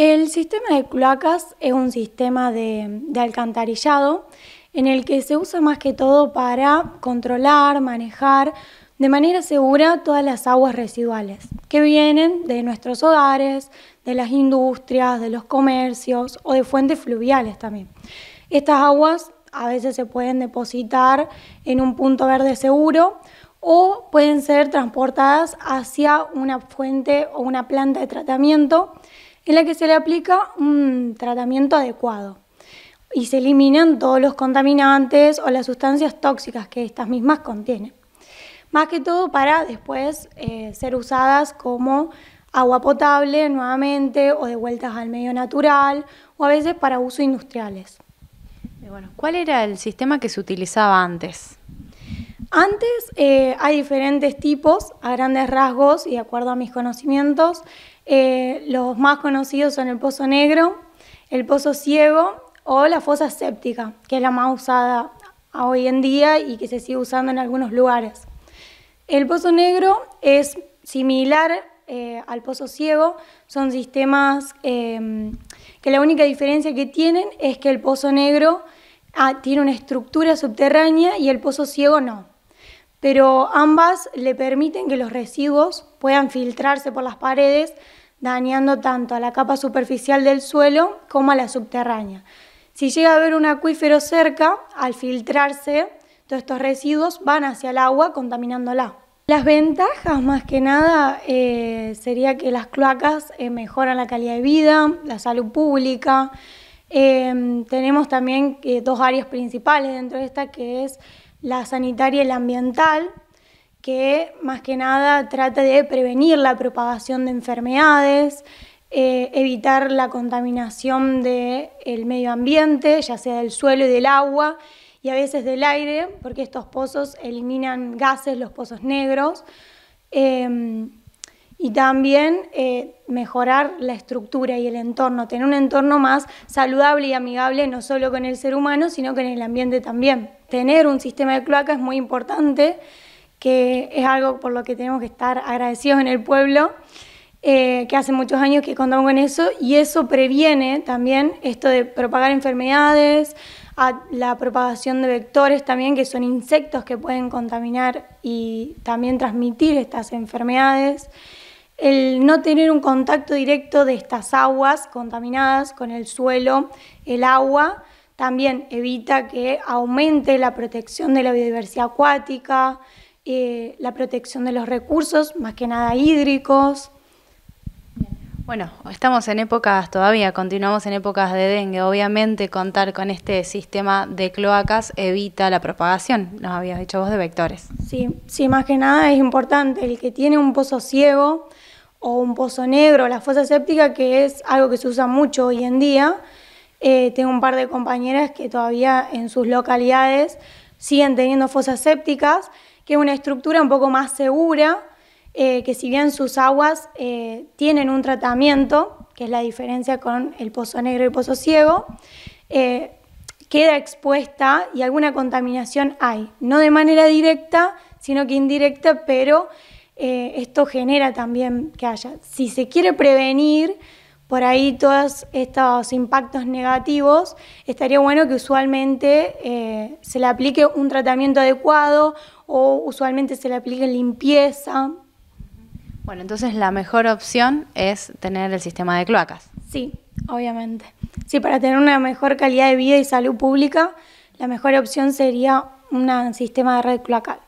El sistema de cloacas es un sistema de, de, alcantarillado en el que se usa más que todo para controlar, manejar de manera segura todas las aguas residuales que vienen de nuestros hogares, de las industrias, de los comercios o de fuentes fluviales también. Estas aguas a veces se pueden depositar en un punto verde seguro o pueden ser transportadas hacia una fuente o una planta de tratamiento en la que se le aplica un tratamiento adecuado y se eliminan todos los contaminantes o las sustancias tóxicas que estas mismas contienen. Más que todo para después eh, ser usadas como agua potable nuevamente o de vueltas al medio natural o a veces para uso industriales. Eh, ¿Cuál era el sistema que se utilizaba antes? Antes eh, hay diferentes tipos, a grandes rasgos y de acuerdo a mis conocimientos. Eh, los más conocidos son el pozo negro, el pozo ciego o la fosa séptica, que es la más usada hoy en día y que se sigue usando en algunos lugares. El pozo negro es similar eh, al pozo ciego, son sistemas em, que la única diferencia que tienen es que el pozo negro ah, tiene una estructura subterránea y el pozo ciego no pero ambas le permiten que los residuos puedan filtrarse por las paredes, dañando tanto a la capa superficial del suelo como a la subterránea. Si llega a haber un acuífero cerca, al filtrarse, todos estos residuos van hacia el agua contaminándola. Las ventajas más que nada serían eh, sería que las cloacas eh, mejoran la calidad de vida, la salud pública, Em, tenemos también eh, dos áreas principales dentro de esta, que es la sanitaria y la ambiental, que más que nada trata de prevenir la propagación de enfermedades, eh, evitar la contaminación del el medio ambiente, ya sea del suelo y del agua, y a veces del aire, porque estos pozos eliminan gases, los pozos negros. Em, y también eh, mejorar la estructura y el entorno, tener un entorno más saludable y amigable no solo con el ser humano, sino con el ambiente también. Tener un sistema de cloaca es muy importante, que es algo por lo que tenemos que estar agradecidos en el pueblo, eh, que hace muchos años que contamos con eso, y eso previene también esto de propagar enfermedades, la propagación de vectores también, que son insectos que pueden contaminar y también transmitir estas enfermedades el no tener un contacto directo de estas aguas contaminadas con el suelo, el agua, también evita que aumente la protección de la biodiversidad acuática, eh, la protección de los recursos, más que nada hídricos. Bueno, estamos en épocas todavía, continuamos en épocas de dengue. Obviamente contar con este sistema de cloacas evita la propagación, nos habías dicho vos, de vectores. Sí, sí, más que nada es importante. El que tiene un pozo ciego o un pozo negro, la fosa séptica, que es algo que se usa mucho hoy en día. Eh, tengo un par de compañeras que todavía en sus localidades siguen teniendo fosas sépticas, que es una estructura un poco más segura, eh, que si bien sus aguas eh, tienen un tratamiento, que es la diferencia con el pozo negro y el pozo ciego, queda expuesta y alguna contaminación hay, no de manera directa, sino que indirecta, pero eh, esto genera también que haya. Si se quiere prevenir por ahí todos estos impactos negativos, estaría bueno que usualmente eh, se le aplique un tratamiento adecuado o usualmente se le aplique limpieza. Bueno, entonces la mejor opción es tener el sistema de cloacas. Sí, obviamente. Sí, para tener una mejor calidad de vida y salud pública, la mejor opción sería un sistema de red cloacal.